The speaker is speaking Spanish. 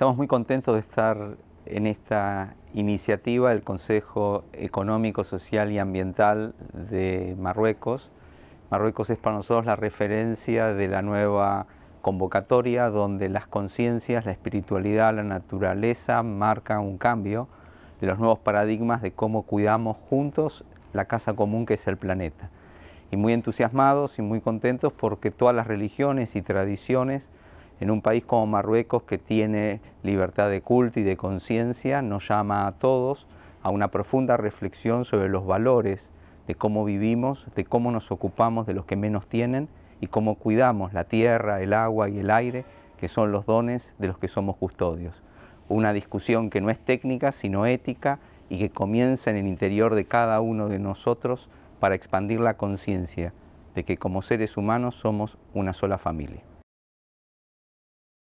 Estamos muy contentos de estar en esta iniciativa del Consejo Económico, Social y Ambiental de Marruecos. Marruecos es para nosotros la referencia de la nueva convocatoria donde las conciencias, la espiritualidad, la naturaleza marcan un cambio de los nuevos paradigmas de cómo cuidamos juntos la casa común que es el planeta. Y muy entusiasmados y muy contentos porque todas las religiones y tradiciones en un país como Marruecos que tiene libertad de culto y de conciencia, nos llama a todos a una profunda reflexión sobre los valores de cómo vivimos, de cómo nos ocupamos de los que menos tienen y cómo cuidamos la tierra, el agua y el aire, que son los dones de los que somos custodios. Una discusión que no es técnica, sino ética y que comienza en el interior de cada uno de nosotros para expandir la conciencia de que como seres humanos somos una sola familia.